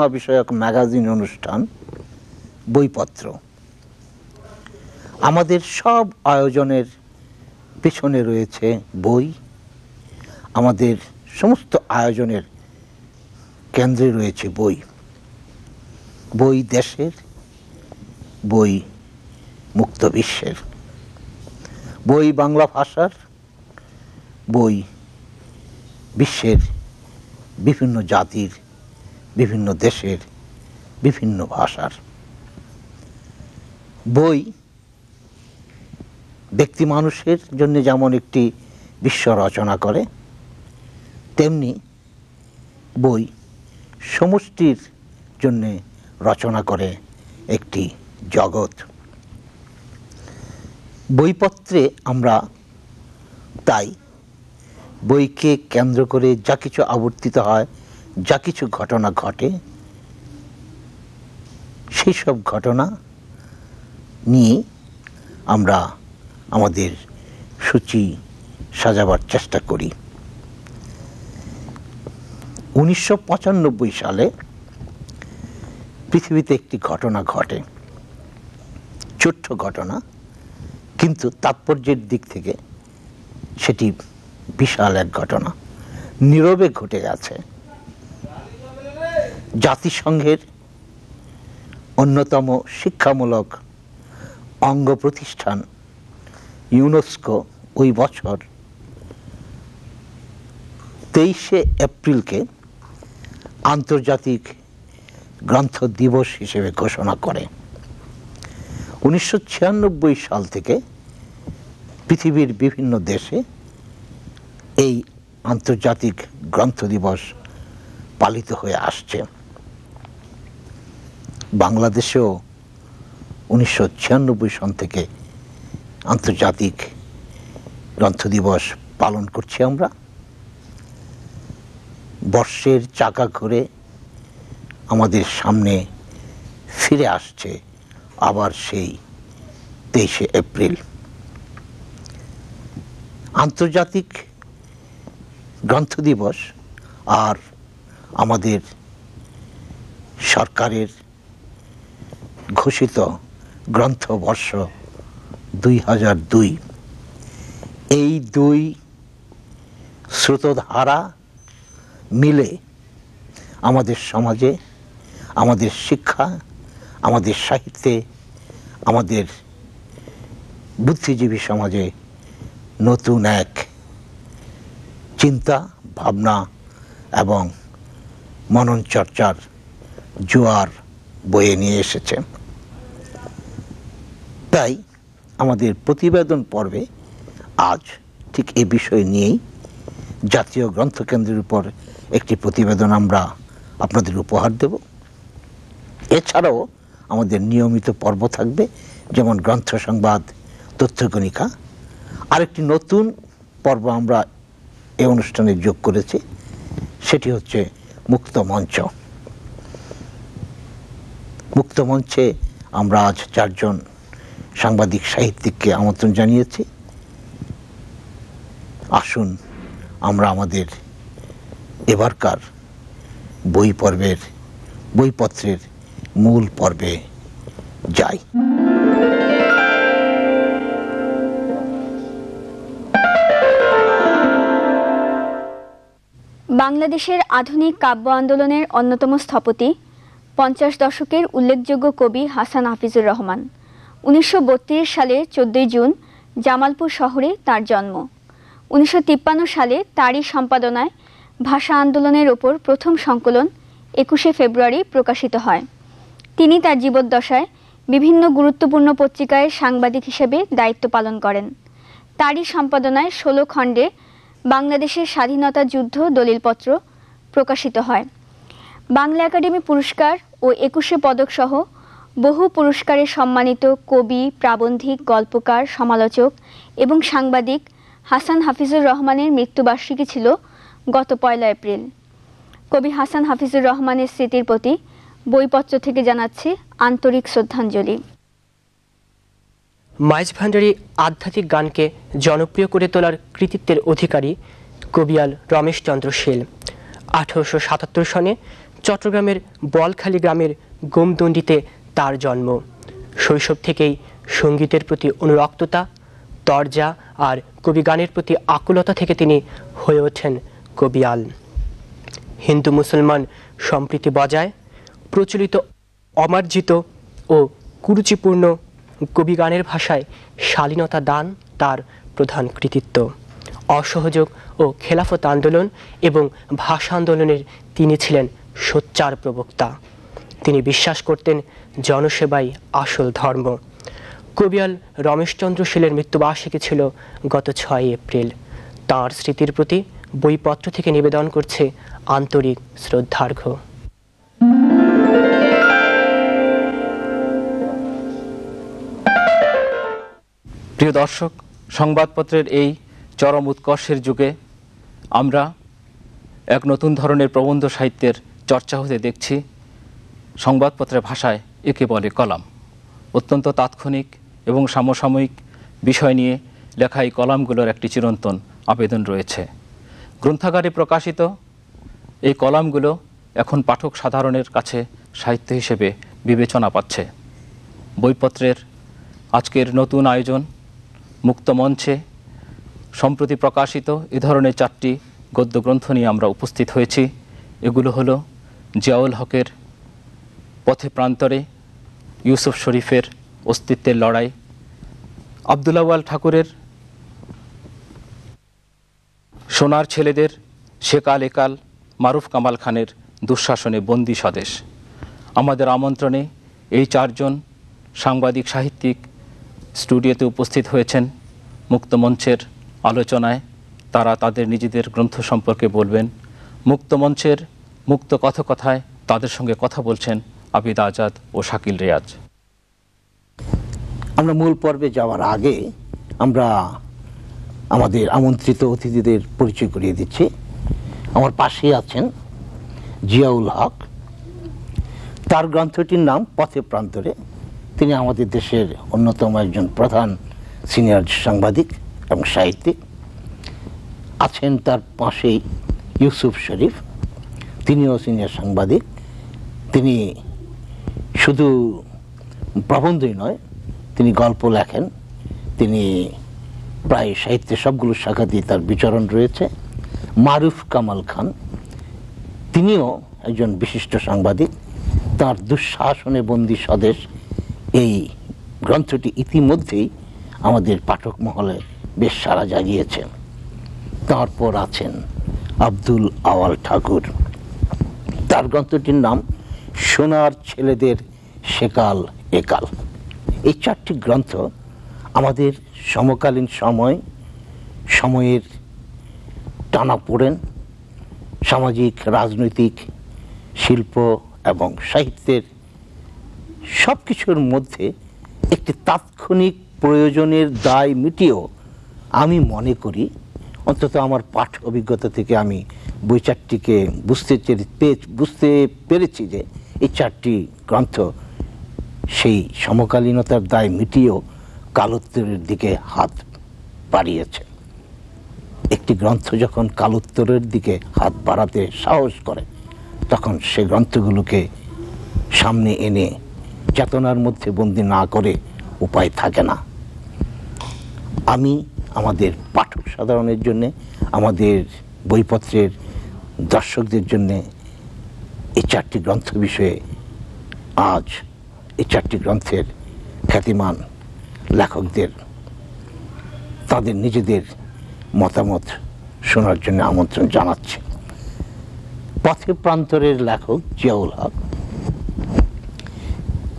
গবেষণা বিষয়ক ম্যাগাজিন অনুষ্ঠান বইপত্র আমাদের সব আয়োজনের পেছনে রয়েছে বই আমাদের সমস্ত আয়োজনের কেন্দ্রে রয়েছে বই বই দেশের বই মুক্ত বিশ্বের বই বাংলা ভাষার বই বিশ্বের বিভিন্ন জাতির বিভিন্ন দেশের বিভিন্ন ভাষার বই ব্যক্তি মানুষের জন্য যেমন একটি বিশ্ব রচনা করে তেমনি বই সমষ্টির জন্যে রচনা করে একটি জগৎ বইপত্রে আমরা তাই বইকে কেন্দ্র করে যা কিছু আবর্তিত হয় যা কিছু ঘটনা ঘটে সেই সব ঘটনা নিয়ে আমরা আমাদের সূচি সাজাবার চেষ্টা করি উনিশশো সালে পৃথিবীতে একটি ঘটনা ঘটে ছোট্ট ঘটনা কিন্তু তাৎপর্যের দিক থেকে সেটি বিশাল এক ঘটনা নীরবে ঘটে গেছে জাতিসংঘের অন্যতম শিক্ষামূলক অঙ্গ প্রতিষ্ঠান ইউনেস্কো ওই বছর তেইশে এপ্রিলকে আন্তর্জাতিক গ্রন্থ দিবস হিসেবে ঘোষণা করে উনিশশো সাল থেকে পৃথিবীর বিভিন্ন দেশে এই আন্তর্জাতিক গ্রন্থ দিবস পালিত হয়ে আসছে বাংলাদেশেও উনিশশো সন থেকে আন্তর্জাতিক গ্রন্থ দিবস পালন করছি আমরা বর্ষের চাকা ঘুরে আমাদের সামনে ফিরে আসছে আবার সেই তেইশে এপ্রিল আন্তর্জাতিক গ্রন্থ দিবস আর আমাদের সরকারের ঘোষিত গ্রন্থবর্ষ দুই হাজার দুই এই দুই স্রোতধারা মিলে আমাদের সমাজে আমাদের শিক্ষা আমাদের সাহিত্যে আমাদের বুদ্ধিজীবী সমাজে নতুন এক চিন্তা ভাবনা এবং মনন চর্চার জোয়ার বয়ে নিয়ে এসেছে তাই আমাদের প্রতিবেদন পর্বে আজ ঠিক এ বিষয় নিয়েই জাতীয় গ্রন্থকেন্দ্রের উপর একটি প্রতিবেদন আমরা আপনাদের উপহার দেব এছাড়াও আমাদের নিয়মিত পর্ব থাকবে যেমন গ্রন্থ সংবাদ তথ্যগণিকা আরেকটি নতুন পর্ব আমরা এ অনুষ্ঠানে যোগ করেছি সেটি হচ্ছে মুক্ত মঞ্চ মুক্ত মঞ্চে আমরা আজ চারজন সাংবাদিক সাহিত্যিককে আমন্ত্রণ জানিয়েছি আসুন আমরা আমাদের এবারকার বই পর্বের বইপত্রের মূল পর্বে যাই বাংলাদেশের আধুনিক কাব্য আন্দোলনের অন্যতম স্থপতি পঞ্চাশ দশকের উল্লেখযোগ্য কবি হাসান হাফিজুর রহমান উনিশশো সালে চোদ্দই জুন জামালপুর শহরে তার জন্ম উনিশশো সালে তারই সম্পাদনায় ভাষা আন্দোলনের ওপর প্রথম সংকলন একুশে ফেব্রুয়ারি প্রকাশিত হয় তিনি তার জীবদ্দশায় বিভিন্ন গুরুত্বপূর্ণ পত্রিকায় সাংবাদিক হিসেবে দায়িত্ব পালন করেন তারই সম্পাদনায় ষোলো খণ্ডে বাংলাদেশের স্বাধীনতা যুদ্ধ দলিলপত্র প্রকাশিত হয় বাংলা একাডেমি পুরস্কার ও একুশে পদকসহ বহু পুরস্কারে সম্মানিত কবি প্রাবন্ধিক গল্পকার সমালোচক এবং সাংবাদিক হাসান হাফিজুর রহমানের মৃত্যুবার্ষিকী ছিল গত পয়লা এপ্রিল কবি হাসান হাফিজুর রহমানের স্মৃতির প্রতি বইপত্র থেকে জানাচ্ছে আন্তরিক শ্রদ্ধাঞ্জলি মাইজ ভান্ডারী আধ্যাত্মিক গানকে জনপ্রিয় করে তোলার কৃতিত্বের অধিকারী কবিয়াল রমেশচন্দ্র শীল আঠারোশো সাতাত্তর সনে চট্টগ্রামের বলখালি গ্রামের গোমদণ্ডিতে তার জন্ম শৈশব থেকেই সঙ্গীতের প্রতি অনুরক্ততা দরজা আর কবি গানের প্রতি আকুলতা থেকে তিনি হয়ে ওঠেন কবিয়াল হিন্দু মুসলমান সম্প্রীতি বজায় প্রচলিত অমার্জিত ও কুরুচিপূর্ণ কবি গানের ভাষায় শালীনতা দান তার প্রধান কৃতিত্ব অসহযোগ ও খেলাফত আন্দোলন এবং ভাষা আন্দোলনের তিনি ছিলেন সোচ্চার প্রবক্তা তিনি বিশ্বাস করতেন জনসেবাই আসল ধর্ম কবিয়াল রমেশচন্দ্র শীলের মৃত্যুবার্ষিকী ছিল গত ছয় এপ্রিল তার স্মৃতির প্রতি বইপত্র থেকে নিবেদন করছে আন্তরিক শ্রদ্ধার্ঘ প্রিয় দর্শক সংবাদপত্রের এই চরম উৎকর্ষের যুগে আমরা এক নতুন ধরনের প্রবন্ধ সাহিত্যের চর্চা হতে দেখছি সংবাদপত্রের ভাষায় একে বলে কলাম অত্যন্ত তাৎক্ষণিক এবং সমসাময়িক বিষয় নিয়ে লেখা এই কলামগুলোর একটি চিরন্তন আবেদন রয়েছে গ্রন্থাগারে প্রকাশিত এই কলামগুলো এখন পাঠক সাধারণের কাছে সাহিত্য হিসেবে বিবেচনা পাচ্ছে বইপত্রের আজকের নতুন আয়োজন মুক্ত মঞ্চে সম্প্রতি প্রকাশিত এ ধরনের চারটি গদ্যগ্রন্থ নিয়ে আমরা উপস্থিত হয়েছি এগুলো হলো জিয়াউল হকের পথে প্রান্তরে ইউসুফ শরীফের অস্তিত্বের লড়াই আবদুল্লাওয়াল ঠাকুরের সোনার ছেলেদের সেকাল একাল মারুফ কামাল খানের দুঃশাসনে বন্দি স্বদেশ আমাদের আমন্ত্রণে এই চারজন সাংবাদিক সাহিত্যিক স্টুডিওতে উপস্থিত হয়েছেন মুক্তমঞ্চের আলোচনায় তারা তাদের নিজেদের গ্রন্থ সম্পর্কে বলবেন মুক্তমঞ্চের মুক্ত কথকথায় তাদের সঙ্গে কথা বলছেন আবিদ আজাদ ও শাকিল রেয়াজ আমরা মূল পর্বে যাওয়ার আগে আমরা আমাদের আমন্ত্রিত অতিথিদের পরিচয় করিয়ে দিচ্ছি আমার পাশে আছেন জিয়াউল হক তার গ্রন্থটির নাম পথে প্রান্তরে তিনি আমাদের দেশের অন্যতম একজন প্রধান সিনিয়র সাংবাদিক এবং সাহিত্যিক আছেন তার পাশেই ইউসুফ শরীফ তিনিও সিনিয়র সাংবাদিক তিনি শুধু প্রবন্ধই নয় তিনি গল্প লেখেন তিনি প্রায় সাহিত্যের সবগুলো শাখা দিয়ে তার বিচরণ রয়েছে মারুফ কামাল খান তিনিও একজন বিশিষ্ট সাংবাদিক তার দুঃশাসনে বন্দী স্বদেশ এই গ্রন্থটি ইতিমধ্যেই আমাদের পাঠক মহলে বেশ সারা জাগিয়েছে তারপর আছেন আব্দুল আওয়াল ঠাকুর তার গ্রন্থটির নাম সোনার ছেলেদের সেকাল একাল এই চারটি গ্রন্থ আমাদের সমকালীন সময় সময়ের টানা পড়েন সামাজিক রাজনৈতিক শিল্প এবং সাহিত্যের সব কিছুর মধ্যে একটি তাৎক্ষণিক প্রয়োজনের দায় মিটিয়েও আমি মনে করি অন্তত আমার পাঠ অভিজ্ঞতা থেকে আমি বই চারটিকে বুঝতে বুঝতে পেরেছি যে এই চারটি গ্রন্থ সেই সমকালীনতার দায় মিটিয়েও কালোত্তরের দিকে হাত বাড়িয়েছে একটি গ্রন্থ যখন কালোত্তরের দিকে হাত বাড়াতে সাহস করে তখন সে গ্রন্থগুলোকে সামনে এনে চেতনার মধ্যে বন্দি না করে উপায় থাকে না আমি আমাদের পাঠক সাধারণের জন্যে আমাদের বইপত্রের দর্শকদের জন্যে এই চারটি গ্রন্থ বিষয়ে আজ এই চারটি গ্রন্থের খ্যাতিমান লেখকদের তাদের নিজেদের মতামত শোনার জন্য আমন্ত্রণ জানাচ্ছে পথে প্রান্তরের লেখক জিয়াউল হক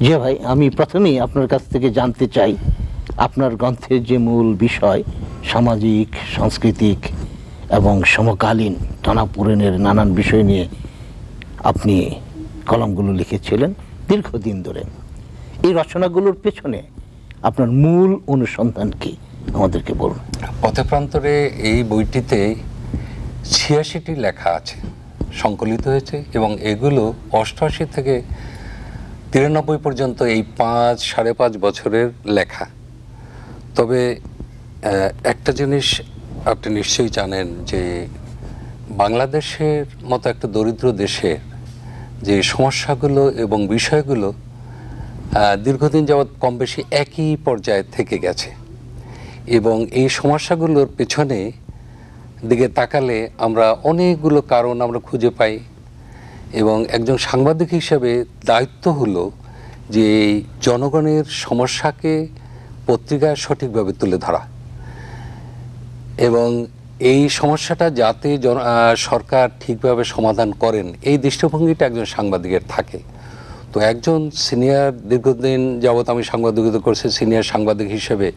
জিয়া ভাই আমি প্রথমেই আপনার কাছ থেকে জানতে চাই আপনার গ্রন্থের যে মূল বিষয় সামাজিক সাংস্কৃতিক এবং সমকালীন টানাপোড়েনের নানান বিষয় নিয়ে আপনি কলমগুলো লিখেছিলেন দীর্ঘদিন ধরে এই রচনাগুলোর পেছনে আপনার মূল অনুসন্ধান কি আমাদেরকে বলুন পথপ্রান্তরে এই বইটিতে ছিয়াশিটি লেখা আছে সংকলিত হয়েছে এবং এগুলো অষ্টআশি থেকে তিরানব্বই পর্যন্ত এই পাঁচ সাড়ে পাঁচ বছরের লেখা তবে একটা জিনিস আপনি নিশ্চয়ই জানেন যে বাংলাদেশের মতো একটা দরিদ্র দেশের যে সমস্যাগুলো এবং বিষয়গুলো দীর্ঘদিন যাবৎ কম বেশি একই পর্যায়ে থেকে গেছে এবং এই সমস্যাগুলোর পেছনে দিকে তাকালে আমরা অনেকগুলো কারণ আমরা খুঁজে পাই এবং একজন সাংবাদিক হিসাবে দায়িত্ব হলো যে জনগণের সমস্যাকে পত্রিকায় সঠিকভাবে তুলে ধরা এবং এই সমস্যাটা যাতে সরকার ঠিকভাবে সমাধান করেন এই দৃষ্টিভঙ্গিটা একজন সাংবাদিকের থাকে তো একজন সিনিয়র দীর্ঘদিন যাবৎ আমি সাংবাদিকতা করছি সিনিয়র সাংবাদিক হিসেবে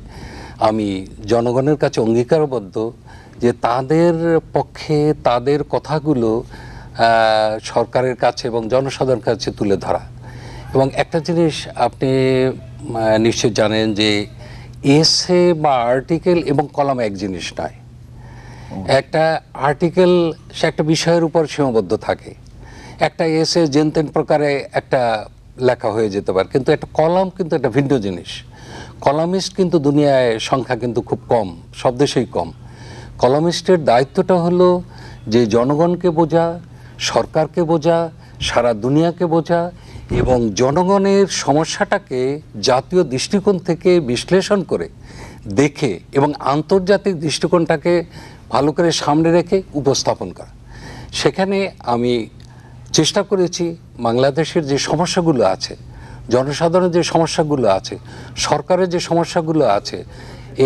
আমি জনগণের কাছে অঙ্গীকারবদ্ধ যে তাদের পক্ষে তাদের কথাগুলো সরকারের কাছে এবং জনসাধারণের কাছে তুলে ধরা এবং একটা জিনিস আপনি নিশ্চয় জানেন যে এসে বা আর্টিকেল এবং কলম এক জিনিস নয় একটা আর্টিকেল সে একটা বিষয়ের উপর সীমাবদ্ধ থাকে একটা এসে জেনতেন প্রকারে একটা লেখা হয়ে যেতে পারে কিন্তু একটা কলাম কিন্তু একটা ভিন্ন জিনিস কলামিস্ট কিন্তু দুনিয়ায় সংখ্যা কিন্তু খুব কম সব দেশেই কম কলামিস্টের দায়িত্বটা হলো যে জনগণকে বোঝা সরকারকে বোঝা সারা দুনিয়াকে বোঝা এবং জনগণের সমস্যাটাকে জাতীয় দৃষ্টিকোণ থেকে বিশ্লেষণ করে দেখে এবং আন্তর্জাতিক দৃষ্টিকোণটাকে ভালো করে সামনে রেখে উপস্থাপন করা সেখানে আমি চেষ্টা করেছি বাংলাদেশের যে সমস্যাগুলো আছে জনসাধারণের যে সমস্যাগুলো আছে সরকারের যে সমস্যাগুলো আছে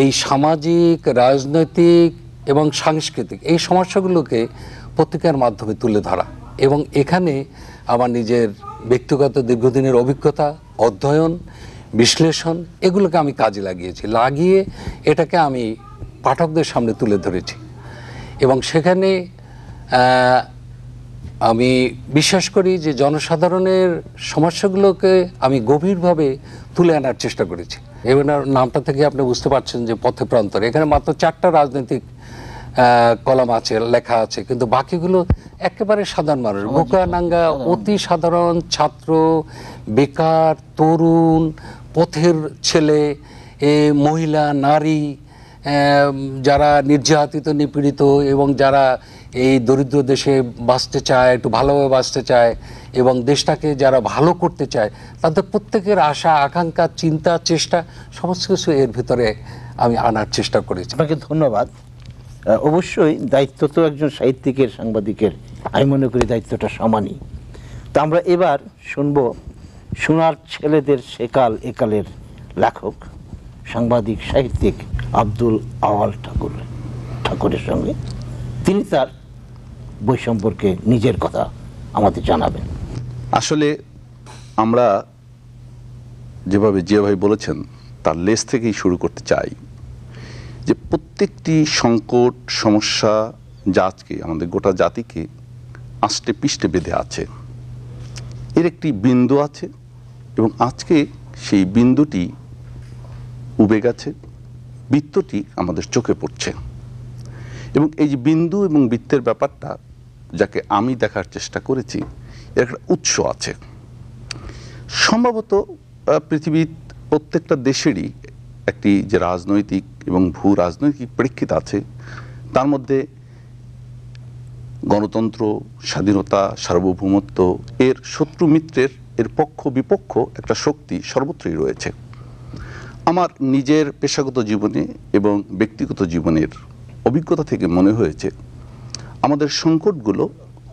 এই সামাজিক রাজনৈতিক এবং সাংস্কৃতিক এই সমস্যাগুলোকে পত্রিকার মাধ্যমে তুলে ধরা এবং এখানে আমার নিজের ব্যক্তিগত দীর্ঘদিনের অভিজ্ঞতা অধ্যয়ন বিশ্লেষণ এগুলোকে আমি কাজে লাগিয়েছি লাগিয়ে এটাকে আমি পাঠকদের সামনে তুলে ধরেছি এবং সেখানে আমি বিশ্বাস করি যে জনসাধারণের সমস্যাগুলোকে আমি গভীরভাবে তুলে আনার চেষ্টা করেছি এবার নামটা থেকে আপনি বুঝতে পারছেন যে পথে প্রান্তর এখানে মাত্র চারটা রাজনৈতিক কলম আছে লেখা আছে কিন্তু বাকিগুলো একেবারে সাধারণ মানুষ বোকা নাঙ্গা অতি সাধারণ ছাত্র বেকার তরুণ পথের ছেলে এ মহিলা নারী যারা নির্যাতিত নিপীড়িত এবং যারা এই দরিদ্র দেশে বাঁচতে চায় একটু ভালোভাবে বাঁচতে চায় এবং দেশটাকে যারা ভালো করতে চায় তাদের প্রত্যেকের আশা আকাঙ্ক্ষা চিন্তা চেষ্টা সমস্ত কিছু এর ভিতরে আমি আনার চেষ্টা করেছি আপনাকে ধন্যবাদ অবশ্যই দায়িত্ব তো একজন সাহিত্যিকের সাংবাদিকের আমি মনে করি দায়িত্বটা সমানই তো আমরা এবার শুনব সোনার ছেলেদের সেকাল একালের লেখক সাংবাদিক সাহিত্যিক আব্দুল আওয়াল ঠাকুর ঠাকুরের সঙ্গে তিনি তার বই সম্পর্কে নিজের কথা আমাদের জানাবেন আসলে আমরা যেভাবে জিয়া ভাই বলেছেন তার লেস থেকেই শুরু করতে চাই যে প্রত্যেকটি সংকট সমস্যা জাতকে আমাদের গোটা জাতিকে আষ্টে পিষ্টে বেঁধে আছে এর একটি বিন্দু আছে এবং আজকে সেই বিন্দুটি উবে গেছে বৃত্তটি আমাদের চোখে পড়ছে এবং এই যে বিন্দু এবং বৃত্তের ব্যাপারটা যাকে আমি দেখার চেষ্টা করেছি এর একটা উৎস আছে সম্ভবত পৃথিবীর প্রত্যেকটা দেশেরই একটি যে রাজনৈতিক এবং ভূ রাজনৈতিক প্রেক্ষিত আছে তার মধ্যে গণতন্ত্র স্বাধীনতা সার্বভৌমত্ব এর শত্রু মিত্রের এর পক্ষ বিপক্ষ একটা শক্তি সর্বত্রই রয়েছে আমার নিজের পেশাগত জীবনে এবং ব্যক্তিগত জীবনের অভিজ্ঞতা থেকে মনে হয়েছে আমাদের সংকটগুলো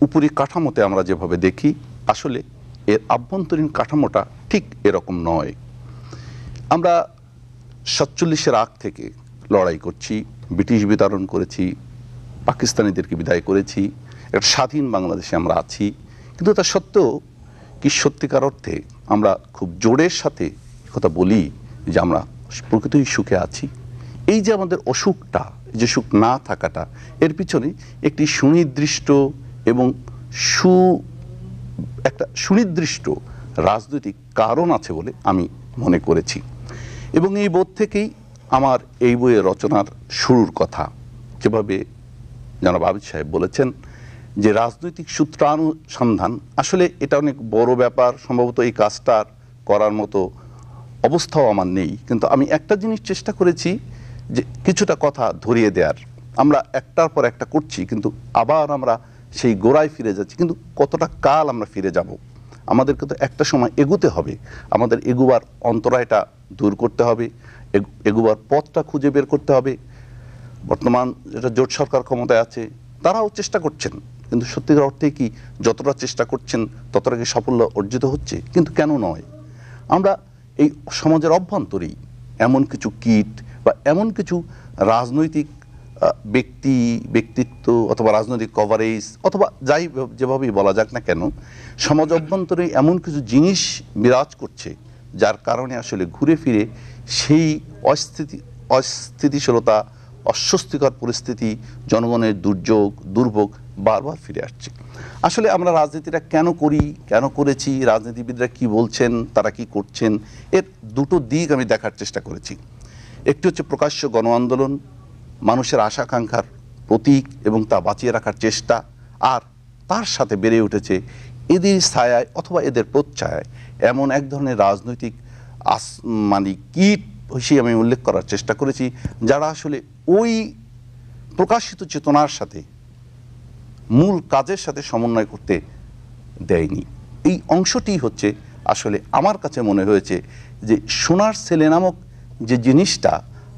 উপরি কাঠামোতে আমরা যেভাবে দেখি আসলে এর আভ্যন্তরীণ কাঠামোটা ঠিক এরকম নয় আমরা সাতচল্লিশের আগ থেকে লড়াই করছি ব্রিটিশ বিতরণ করেছি পাকিস্তানিদেরকে বিদায় করেছি একটা স্বাধীন বাংলাদেশে আমরা আছি কিন্তু তা সত্ত্বেও কি সত্যিকার অর্থে আমরা খুব জোরের সাথে কথা বলি যে আমরা প্রকৃতই সুখে আছি এই যে আমাদের অসুখটা যে সুখ না থাকাটা এর পিছনে একটি সুনির্দিষ্ট এবং সু একটা সুনির্দিষ্ট রাজনৈতিক কারণ আছে বলে আমি মনে করেছি এবং এই বোধ থেকেই আমার এই বইয়ের রচনার শুরুর কথা যেভাবে জনাব আবিদ সাহেব বলেছেন যে রাজনৈতিক সূত্রানুসন্ধান আসলে এটা অনেক বড় ব্যাপার সম্ভবত এই কাজটার করার মতো অবস্থাও আমার নেই কিন্তু আমি একটা জিনিস চেষ্টা করেছি যে কিছুটা কথা ধরিয়ে দেওয়ার আমরা একটার পর একটা করছি কিন্তু আবার আমরা সেই গোড়ায় ফিরে যাচ্ছি কিন্তু কতটা কাল আমরা ফিরে যাব আমাদেরকে তো একটা সময় এগুতে হবে আমাদের এগুবার অন্তরায়টা দূর করতে হবে এগুবার পথটা খুঁজে বের করতে হবে বর্তমান যেটা জোট সরকার ক্ষমতায় আছে তারাও চেষ্টা করছেন কিন্তু সত্যিকার অর্থে কি যতটা চেষ্টা করছেন ততটা কি সাফল্য অর্জিত হচ্ছে কিন্তু কেন নয় আমরা এই সমাজের অভ্যন্তরেই এমন কিছু কীট বা এমন কিছু রাজনৈতিক ব্যক্তি ব্যক্তিত্ব অথবা রাজনৈতিক কভারেজ অথবা যাই যেভাবেই বলা যাক না কেন সমাজ অভ্যন্তরে এমন কিছু জিনিস বিরাজ করছে যার কারণে আসলে ঘুরে ফিরে সেই অস্থিতি অস্থিতিশীলতা অস্বস্তিকর পরিস্থিতি জনগণের দুর্যোগ দুর্ভোগ বারবার ফিরে আসছে আসলে আমরা রাজনীতিটা কেন করি কেন করেছি রাজনীতিবিদরা কি বলছেন তারা কি করছেন এর দুটো দিক আমি দেখার চেষ্টা করেছি একটি হচ্ছে প্রকাশ্য গণ আন্দোলন মানুষের আশাকাঙ্ক্ষার প্রতীক এবং তা বাঁচিয়ে রাখার চেষ্টা আর তার সাথে বেড়ে উঠেছে এদের ছায়ায় অথবা এদের প্রচ্ছায় এমন এক ধরনের রাজনৈতিক আস মানে কীট হিসেবে আমি উল্লেখ করার চেষ্টা করেছি যারা আসলে ওই প্রকাশিত চেতনার সাথে মূল কাজের সাথে সমন্বয় করতে দেয়নি এই অংশটি হচ্ছে আসলে আমার কাছে মনে হয়েছে যে সোনার ছেলে নামক যে জিনিসটা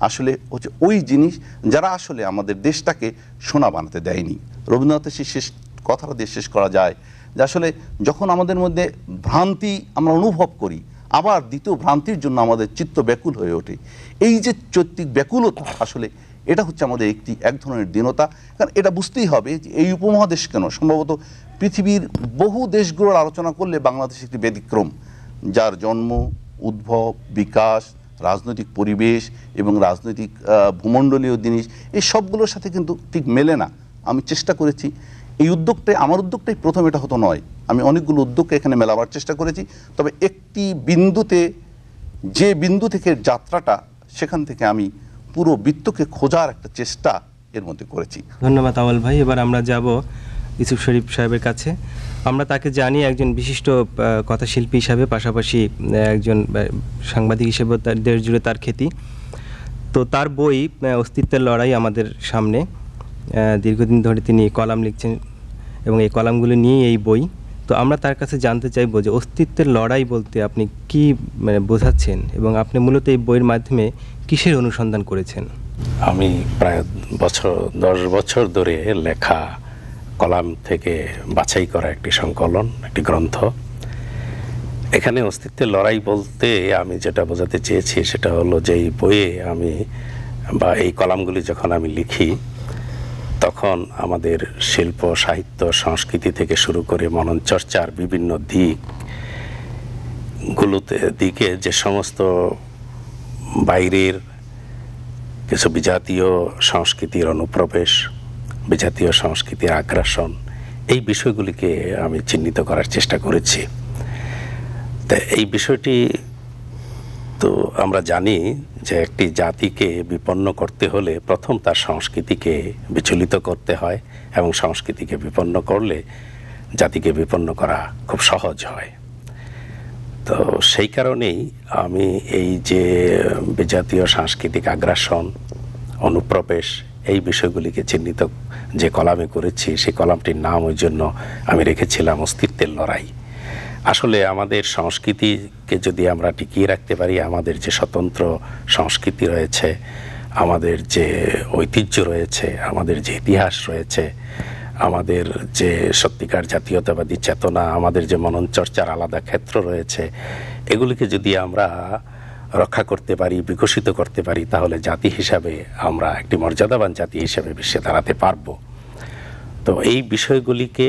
আসলে হচ্ছে ওই জিনিস যারা আসলে আমাদের দেশটাকে সোনা বানাতে দেয়নি রবীন্দ্রনাথের শেষ কথাটা দিয়ে শেষ করা যায় যে আসলে যখন আমাদের মধ্যে ভ্রান্তি আমরা অনুভব করি আবার দ্বিতীয় ভ্রান্তির জন্য আমাদের চিত্ত ব্যাকুল হয়ে ওঠে এই যে চৈত্রিক ব্যাকুলতা আসলে এটা হচ্ছে আমাদের একটি এক ধরনের দীনতা কারণ এটা বুঝতেই হবে যে এই উপমহাদেশ কেন সম্ভবত পৃথিবীর বহু দেশগুলোর আলোচনা করলে বাংলাদেশ একটি ব্যতিক্রম যার জন্ম উদ্ভব বিকাশ রাজনৈতিক পরিবেশ এবং রাজনৈতিক ভূমণ্ডলীয় জিনিস এই সবগুলোর সাথে কিন্তু ঠিক মেলে না আমি চেষ্টা করেছি এই উদ্যোগটাই আমার উদ্যোগটাই প্রথম এটা হতো নয় আমি অনেকগুলো উদ্যোগকে এখানে মেলাবার চেষ্টা করেছি তবে একটি বিন্দুতে যে বিন্দু থেকে যাত্রাটা সেখান থেকে আমি পুরো বৃত্তকে খোঁজার একটা চেষ্টা এর মধ্যে করেছি ধন্যবাদ আওয়াল ভাই এবার আমরা যাব ইসুফ শরীফ সাহেবের কাছে আমরা তাকে জানি একজন বিশিষ্ট কথা শিল্পী হিসাবে পাশাপাশি একজন সাংবাদিক হিসেবে তার দেশ জুড়ে তার খ্যাতি তো তার বই অস্তিত্বের লড়াই আমাদের সামনে দীর্ঘদিন ধরে তিনি কলাম লিখছেন এবং এই কলামগুলো নিয়ে এই বই তো আমরা তার কাছে জানতে চাইব যে অস্তিত্বের লড়াই বলতে আপনি কি মানে বোঝাচ্ছেন এবং আপনি মূলত এই বইয়ের মাধ্যমে কিসের অনুসন্ধান করেছেন আমি প্রায় বছর দশ বছর ধরে লেখা কলাম থেকে বাছাই করা একটি সংকলন একটি গ্রন্থ এখানে অস্তিত্বের লড়াই বলতে আমি যেটা বোঝাতে চেয়েছি সেটা হলো যে এই বইয়ে আমি বা এই কলামগুলি যখন আমি লিখি তখন আমাদের শিল্প সাহিত্য সংস্কৃতি থেকে শুরু করে মনন চর্চার বিভিন্ন দিক গুলোতে দিকে যে সমস্ত বাইরের কিছু বিজাতীয় সংস্কৃতির অনুপ্রবেশ বিজাতীয় সংস্কৃতির আগ্রাসন এই বিষয়গুলিকে আমি চিহ্নিত করার চেষ্টা করেছি তা এই বিষয়টি তো আমরা জানি যে একটি জাতিকে বিপন্ন করতে হলে প্রথম তার সংস্কৃতিকে বিচলিত করতে হয় এবং সংস্কৃতিকে বিপন্ন করলে জাতিকে বিপন্ন করা খুব সহজ হয় তো সেই কারণেই আমি এই যে বিজাতীয় সাংস্কৃতিক আগ্রাসন অনুপ্রবেশ এই বিষয়গুলিকে চিহ্নিত যে কলামে করেছি সেই কলামটির নাম ওই জন্য আমি রেখেছিলাম অস্তিত্বের লড়াই আসলে আমাদের সংস্কৃতিকে যদি আমরা টিকিয়ে রাখতে পারি আমাদের যে স্বতন্ত্র সংস্কৃতি রয়েছে আমাদের যে ঐতিহ্য রয়েছে আমাদের যে ইতিহাস রয়েছে আমাদের যে সত্যিকার জাতীয়তাবাদী চেতনা আমাদের যে মননচর্চার আলাদা ক্ষেত্র রয়েছে এগুলিকে যদি আমরা রক্ষা করতে পারি বিকশিত করতে পারি তাহলে জাতি হিসাবে আমরা একটি মর্যাদাবান জাতি হিসাবে বিশ্বে দাঁড়াতে পারব তো এই বিষয়গুলিকে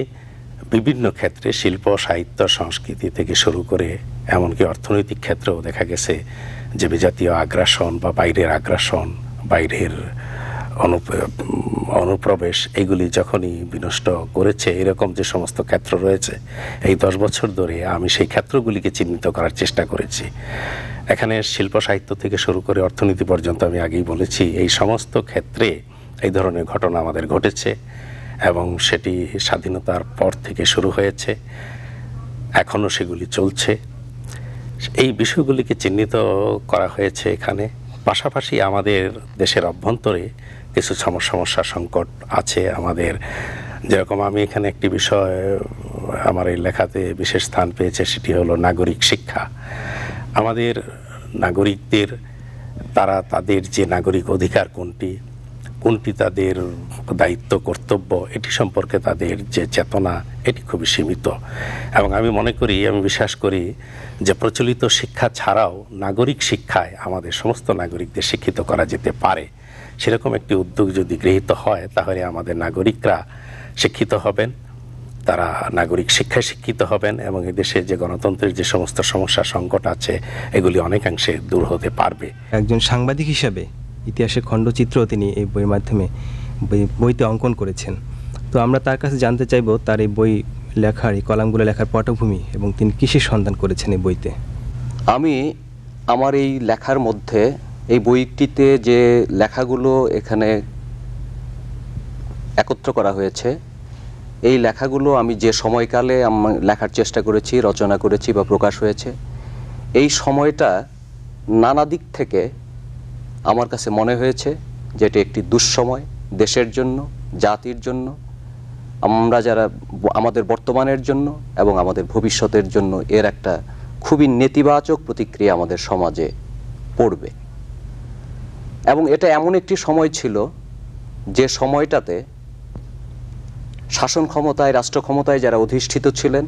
বিভিন্ন ক্ষেত্রে শিল্প সাহিত্য সংস্কৃতি থেকে শুরু করে এমনকি অর্থনৈতিক ক্ষেত্রেও দেখা গেছে যে বিজাতীয় আগ্রাসন বা বাইরের আগ্রাসন বাইরের অনুপ অনুপ্রবেশ এগুলি যখনই বিনষ্ট করেছে এরকম যে সমস্ত ক্ষেত্র রয়েছে এই দশ বছর ধরে আমি সেই ক্ষেত্রগুলিকে চিহ্নিত করার চেষ্টা করেছি এখানে শিল্প সাহিত্য থেকে শুরু করে অর্থনীতি পর্যন্ত আমি আগেই বলেছি এই সমস্ত ক্ষেত্রে এই ধরনের ঘটনা আমাদের ঘটেছে এবং সেটি স্বাধীনতার পর থেকে শুরু হয়েছে এখনও সেগুলি চলছে এই বিষয়গুলিকে চিহ্নিত করা হয়েছে এখানে পাশাপাশি আমাদের দেশের অভ্যন্তরে কিছু সমস্যা সংকট আছে আমাদের যেরকম আমি এখানে একটি বিষয় আমার এই লেখাতে বিশেষ স্থান পেয়েছে সেটি হলো নাগরিক শিক্ষা আমাদের নাগরিকদের তারা তাদের যে নাগরিক অধিকার কোনটি কোনটি তাদের দায়িত্ব কর্তব্য এটি সম্পর্কে তাদের যে চেতনা এটি খুবই সীমিত এবং আমি মনে করি আমি বিশ্বাস করি যে প্রচলিত শিক্ষা ছাড়াও নাগরিক শিক্ষায় আমাদের সমস্ত নাগরিকদের শিক্ষিত করা যেতে পারে সেরকম একটি উদ্যোগ যদি গৃহীত হয় তাহলে আমাদের নাগরিকরা শিক্ষিত হবেন তারা নাগরিক শিক্ষায় শিক্ষিত হবেন এবং এদেশে যে গণতন্ত্রের যে সমস্ত সমস্যা সংকট আছে এগুলি অনেকাংশে দূর হতে পারবে একজন সাংবাদিক হিসাবে ইতিহাসের খণ্ডচিত্র তিনি এই বইয়ের মাধ্যমে বইতে অঙ্কন করেছেন তো আমরা তার কাছে জানতে চাইব তার এই বই লেখার এই কলামগুলো লেখার পটভূমি এবং তিনি কিসের সন্ধান করেছেন এই বইতে আমি আমার এই লেখার মধ্যে এই বইটিতে যে লেখাগুলো এখানে একত্র করা হয়েছে এই লেখাগুলো আমি যে সময়কালে আমার লেখার চেষ্টা করেছি রচনা করেছি বা প্রকাশ হয়েছে এই সময়টা নানা দিক থেকে আমার কাছে মনে হয়েছে যে এটি একটি দুঃসময় দেশের জন্য জাতির জন্য আমরা যারা আমাদের বর্তমানের জন্য এবং আমাদের ভবিষ্যতের জন্য এর একটা খুবই নেতিবাচক প্রতিক্রিয়া আমাদের সমাজে পড়বে এবং এটা এমন একটি সময় ছিল যে সময়টাতে শাসন ক্ষমতায় রাষ্ট্র ক্ষমতায় যারা অধিষ্ঠিত ছিলেন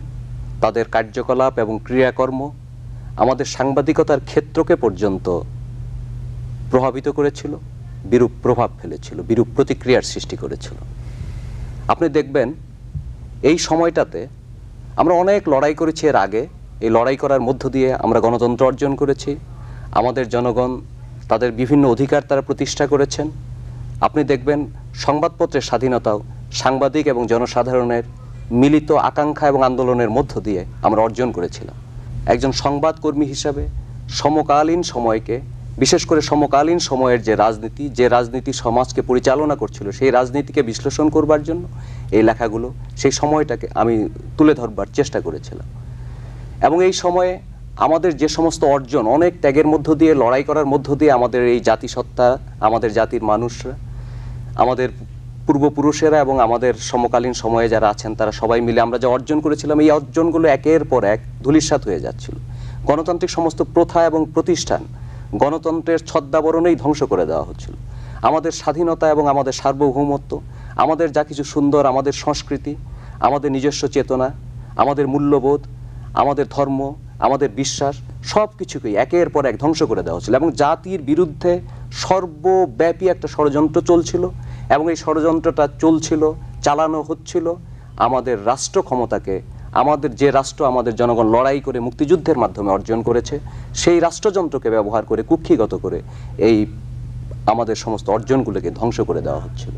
তাদের কার্যকলাপ এবং ক্রিয়াকর্ম আমাদের সাংবাদিকতার ক্ষেত্রকে পর্যন্ত প্রভাবিত করেছিল বিরূপ প্রভাব ফেলেছিল বিরূপ প্রতিক্রিয়ার সৃষ্টি করেছিল আপনি দেখবেন এই সময়টাতে আমরা অনেক লড়াই করেছি এর আগে এই লড়াই করার মধ্য দিয়ে আমরা গণতন্ত্র অর্জন করেছি আমাদের জনগণ তাদের বিভিন্ন অধিকার তারা প্রতিষ্ঠা করেছেন আপনি দেখবেন সংবাদপত্রের স্বাধীনতাও সাংবাদিক এবং জনসাধারণের মিলিত আকাঙ্ক্ষা এবং আন্দোলনের মধ্য দিয়ে আমরা অর্জন করেছিলাম একজন সংবাদকর্মী হিসাবে সমকালীন সময়কে বিশেষ করে সমকালীন সময়ের যে রাজনীতি যে রাজনীতি সমাজকে পরিচালনা করছিল সেই রাজনীতিকে বিশ্লেষণ করবার জন্য এই লেখাগুলো সেই সময়টাকে আমি তুলে ধরবার চেষ্টা করেছিলাম এবং এই সময়ে আমাদের যে সমস্ত অর্জন অনেক ত্যাগের মধ্য দিয়ে লড়াই করার মধ্য দিয়ে আমাদের এই জাতিসত্তা আমাদের জাতির মানুষরা আমাদের পূর্বপুরুষেরা এবং আমাদের সমকালীন সময়ে যারা আছেন তারা সবাই মিলে আমরা যা অর্জন করেছিলাম এই অর্জনগুলো একের পর এক ধুলিস্বাত হয়ে যাচ্ছিল গণতান্ত্রিক সমস্ত প্রথা এবং প্রতিষ্ঠান গণতন্ত্রের ছদ্মাবরণেই ধ্বংস করে দেওয়া হচ্ছিল আমাদের স্বাধীনতা এবং আমাদের সার্বভৌমত্ব আমাদের যা কিছু সুন্দর আমাদের সংস্কৃতি আমাদের নিজস্ব চেতনা আমাদের মূল্যবোধ আমাদের ধর্ম আমাদের বিশ্বাস সব কিছুকেই একের পর এক ধ্বংস করে দেওয়া হচ্ছিল এবং জাতির বিরুদ্ধে সর্বব্যাপী একটা ষড়যন্ত্র চলছিল এবং এই ষড়যন্ত্রটা চলছিল চালানো হচ্ছিল আমাদের রাষ্ট্র ক্ষমতাকে আমাদের যে রাষ্ট্র আমাদের জনগণ লড়াই করে মুক্তিযুদ্ধের মাধ্যমে অর্জন করেছে সেই রাষ্ট্রযন্ত্রকে ব্যবহার করে কুক্ষিগত করে এই আমাদের সমস্ত অর্জনগুলোকে ধ্বংস করে দেওয়া হচ্ছিল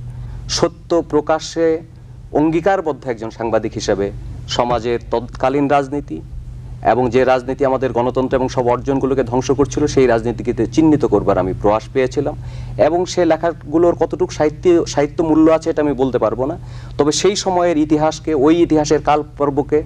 সত্য প্রকাশে অঙ্গীকারবদ্ধ একজন সাংবাদিক হিসেবে সমাজের তৎকালীন রাজনীতি এবং যে রাজনীতি আমাদের গণতন্ত্র এবং সব অর্জনগুলোকে ধ্বংস করছিল সেই রাজনীতিকে চিহ্নিত করবার আমি প্রয়াস পেয়েছিলাম এবং সে লেখাগুলোর কতটুকু সাহিত্য সাহিত্য মূল্য আছে এটা আমি বলতে পারবো না তবে সেই সময়ের ইতিহাসকে ওই ইতিহাসের কালপর্বকে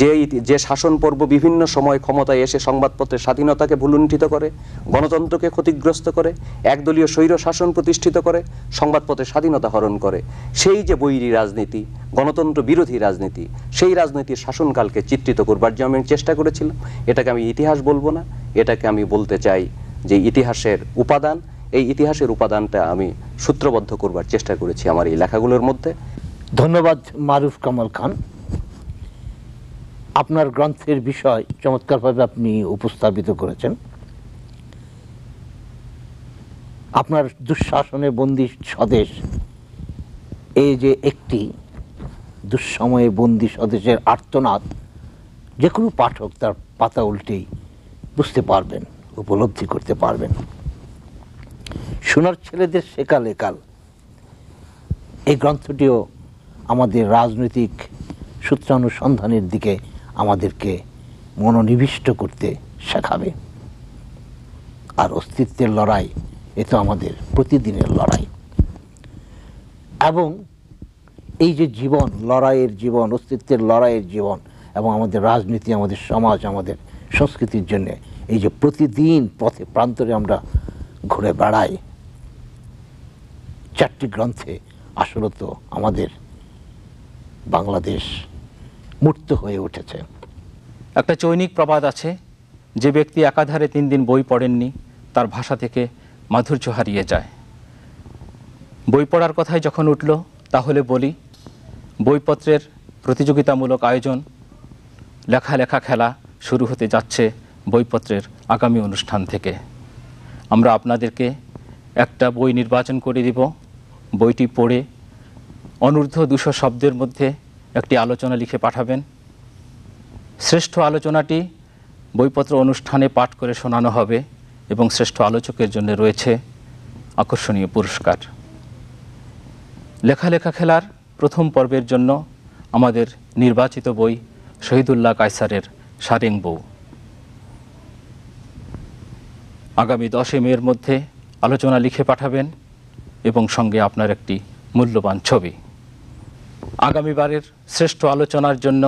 যে যে শাসন পর্ব বিভিন্ন সময় ক্ষমতায় এসে সংবাদপত্রের স্বাধীনতাকে ভুলুণ্ঠিত করে গণতন্ত্রকে ক্ষতিগ্রস্ত করে একদলীয় স্বৈর শাসন প্রতিষ্ঠিত করে সংবাদপত্রের স্বাধীনতা হরণ করে সেই যে বৈরী রাজনীতি গণতন্ত্র বিরোধী রাজনীতি সেই রাজনীতির শাসনকালকে চিত্রিত করবার জন্য আমি চেষ্টা করেছিলাম এটাকে আমি ইতিহাস বলবো না এটাকে আমি বলতে চাই যে ইতিহাসের উপাদান এই ইতিহাসের উপাদানটা আমি সূত্রবদ্ধ করবার চেষ্টা করেছি আমার এই লেখাগুলোর মধ্যে ধন্যবাদ মারুফ কামাল খান আপনার গ্রন্থের বিষয় চমৎকারভাবে আপনি উপস্থাপিত করেছেন আপনার দুঃশাসনে বন্দি স্বদেশ এই যে একটি দুঃসময়ে বন্দি স্বদেশের আর্তনাদ যে কোনো পাঠক তার পাতা উল্টেই বুঝতে পারবেন উপলব্ধি করতে পারবেন সোনার ছেলেদের সেকাল একাল এই গ্রন্থটিও আমাদের রাজনৈতিক সূত্রানুসন্ধানের দিকে আমাদেরকে মনোনিবিষ্ট করতে শেখাবে আর অস্তিত্বের লড়াই এ তো আমাদের প্রতিদিনের লড়াই এবং এই যে জীবন লড়াইয়ের জীবন অস্তিত্বের লড়াইয়ের জীবন এবং আমাদের রাজনীতি আমাদের সমাজ আমাদের সংস্কৃতির জন্য এই যে প্রতিদিন পথে প্রান্তরে আমরা ঘুরে বেড়াই চারটি গ্রন্থে আসলত আমাদের বাংলাদেশ মূর্ত হয়ে উঠেছে একটা চৈনিক প্রবাদ আছে যে ব্যক্তি একাধারে তিন দিন বই পড়েননি তার ভাষা থেকে মাধুর্য হারিয়ে যায় বই পড়ার কথাই যখন উঠল তাহলে বলি বইপত্রের প্রতিযোগিতামূলক আয়োজন লেখা লেখা খেলা শুরু হতে যাচ্ছে বইপত্রের আগামী অনুষ্ঠান থেকে আমরা আপনাদেরকে একটা বই নির্বাচন করে দিব বইটি পড়ে অনূর্ধ্ব দুশো শব্দের মধ্যে একটি আলোচনা লিখে পাঠাবেন শ্রেষ্ঠ আলোচনাটি বইপত্র অনুষ্ঠানে পাঠ করে শোনানো হবে এবং শ্রেষ্ঠ আলোচকের জন্য রয়েছে আকর্ষণীয় পুরস্কার লেখালেখা খেলার প্রথম পর্বের জন্য আমাদের নির্বাচিত বই শহীদুল্লাহ কায়সারের সারেং বউ আগামী দশই মের মধ্যে আলোচনা লিখে পাঠাবেন এবং সঙ্গে আপনার একটি মূল্যবান ছবি আগামীবারের শ্রেষ্ঠ আলোচনার জন্য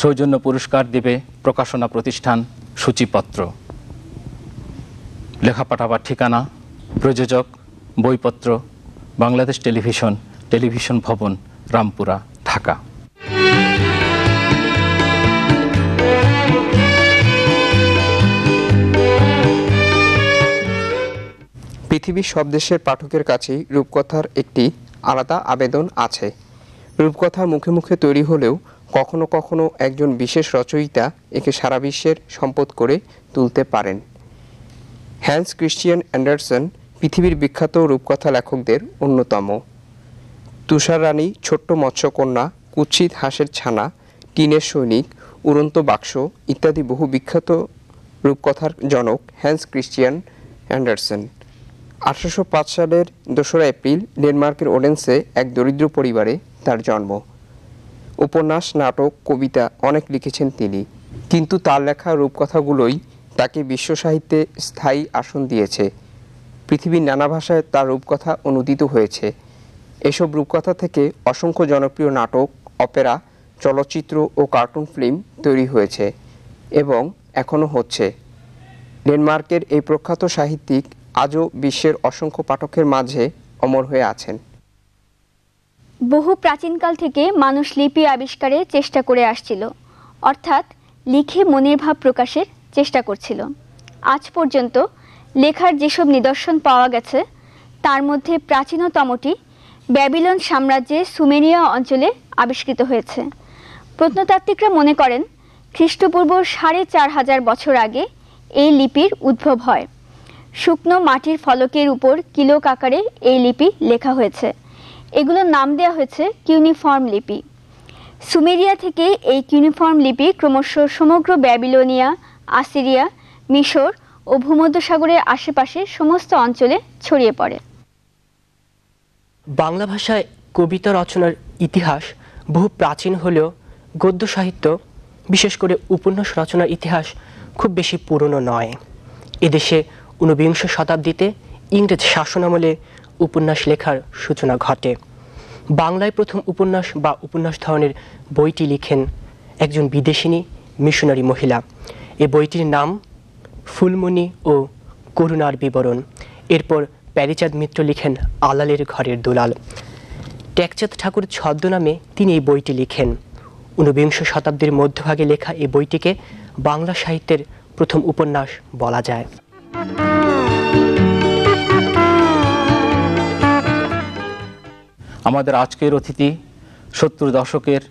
সৌজন্য পুরস্কার দেবে প্রকাশনা প্রতিষ্ঠান সূচিপত্র লেখা পাঠাবার ঠিকানা প্রযোজক বইপত্র বাংলাদেশ টেলিভিশন টেলিভিশন ভবন রামপুরা ঢাকা পৃথিবীর সব দেশের পাঠকের কাছেই রূপকথার একটি আলাদা আবেদন আছে রূপকথা মুখে মুখে তৈরি হলেও কখনো কখনো একজন বিশেষ রচয়িতা একে সারা বিশ্বের সম্পদ করে তুলতে পারেন হ্যান্স ক্রিশ্চিয়ান অ্যান্ডারসন পৃথিবীর বিখ্যাত রূপকথা লেখকদের অন্যতম তুষার রানী ছোট্ট মৎস্যকন্যা কুচ্ছিত হাঁসের ছানা টিনের সৈনিক উড়ন্ত বাক্স ইত্যাদি বহু বিখ্যাত রূপকথার জনক হ্যান্স ক্রিশ্চিয়ান অ্যান্ডারসন আঠারোশো সালের দোসরা এপ্রিল ডেনমার্কের ওডেন্সে এক দরিদ্র পরিবারে তার জন্ম উপন্যাস নাটক কবিতা অনেক লিখেছেন তিনি কিন্তু তার লেখা রূপকথাগুলোই তাকে বিশ্ব সাহিত্যে স্থায়ী আসন দিয়েছে পৃথিবীর নানা ভাষায় তার রূপকথা অনুদিত হয়েছে এসব রূপকথা থেকে অসংখ্য জনপ্রিয় নাটক অপেরা চলচ্চিত্র ও কার্টুন ফিল্ম তৈরি হয়েছে এবং এখনও হচ্ছে ডেনমার্কের এই প্রখ্যাত সাহিত্যিক আজও বিশ্বের অসংখ্য পাঠকের মাঝে অমর হয়ে আছেন বহু প্রাচীনকাল থেকে মানুষ লিপি আবিষ্কারের চেষ্টা করে আসছিল অর্থাৎ লিখে মনের ভাব প্রকাশের চেষ্টা করছিল আজ পর্যন্ত লেখার যেসব নিদর্শন পাওয়া গেছে তার মধ্যে প্রাচীনতমটি ব্যাবিলন সাম্রাজ্যে সুমেরিয়া অঞ্চলে আবিষ্কৃত হয়েছে প্রত্নতাত্ত্বিকরা মনে করেন খ্রিস্টপূর্ব সাড়ে চার হাজার বছর আগে এই লিপির উদ্ভব হয় শুকনো মাটির ফলকের উপর কিলোক আকারে এই লিপি লেখা হয়েছে এগুলোর নাম দেয়া হয়েছে কিউনিফর্ম লিপি সুমেরিয়া থেকে এই কিউনিফর্ম লিপি ক্রমশ সমগ্র ব্যাবিলোনিয়া আসিরিয়া মিশর ও ভূমধ্যসাগরের আশেপাশে সমস্ত অঞ্চলে ছড়িয়ে পড়ে বাংলা ভাষায় কবিতা রচনার ইতিহাস বহু প্রাচীন হলেও গদ্য সাহিত্য বিশেষ করে উপন্যাস রচনার ইতিহাস খুব বেশি পুরনো নয় এদেশে ঊনবিংশ শতাব্দীতে ইংরেজ শাসনামলে উপন্যাস লেখার সূচনা ঘটে বাংলায় প্রথম উপন্যাস বা উপন্যাস ধরনের বইটি লিখেন একজন বিদেশিনী মিশনারি মহিলা এ বইটির নাম ফুলমণি ও করুণার বিবরণ এরপর প্যারিচাঁদ মিত্র লিখেন আলালের ঘরের দুলাল টেকচাঁদ ঠাকুর ছদ্মনামে তিনি এই বইটি লিখেন ঊনবিংশ শতাব্দীর মধ্যভাগে লেখা এই বইটিকে বাংলা সাহিত্যের প্রথম উপন্যাস বলা যায় আমাদের আজকের অতিথি সত্তর দশকের